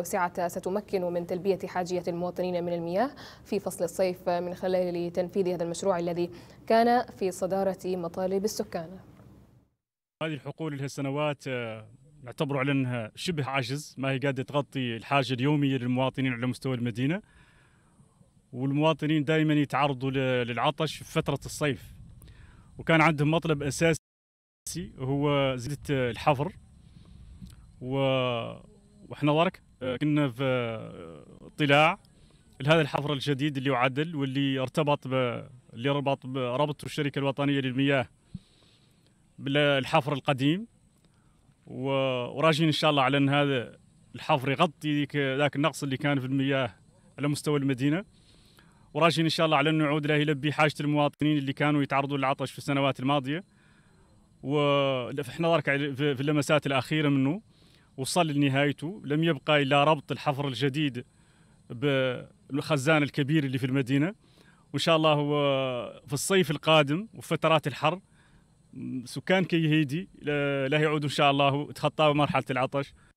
توسعتها ستمكن من تلبية حاجية المواطنين من المياه في فصل الصيف من خلال تنفيذ هذا المشروع الذي كان في صدارة مطالب السكان هذه الحقول لها سنوات آه، نعتبر على انها شبه عاجز ما هي قادره تغطي الحاجه اليوميه للمواطنين على مستوى المدينه والمواطنين دائما يتعرضوا للعطش في فتره الصيف وكان عندهم مطلب اساسي هو زياده الحفر و... واحنا ضرك آه، كنا في اطلاع آه، لهذا الحفر الجديد اللي يعدل واللي ارتبط ب... اللي ربط ب... الشركه الوطنيه للمياه بالحفر القديم و... وراجين ان شاء الله على ان هذا الحفر يغطي ذاك النقص اللي كان في المياه على مستوى المدينه وراجين ان شاء الله على انه يعود له يلبي حاجه المواطنين اللي كانوا يتعرضوا للعطش في السنوات الماضيه واحنا ذلك في اللمسات الاخيره منه وصل لنهايته لم يبقى إلا ربط الحفر الجديد بالخزان الكبير اللي في المدينة وإن شاء الله في الصيف القادم وفترات الحر سكان كيهيدي لا يعودوا إن شاء الله تخطوا مرحلة العطش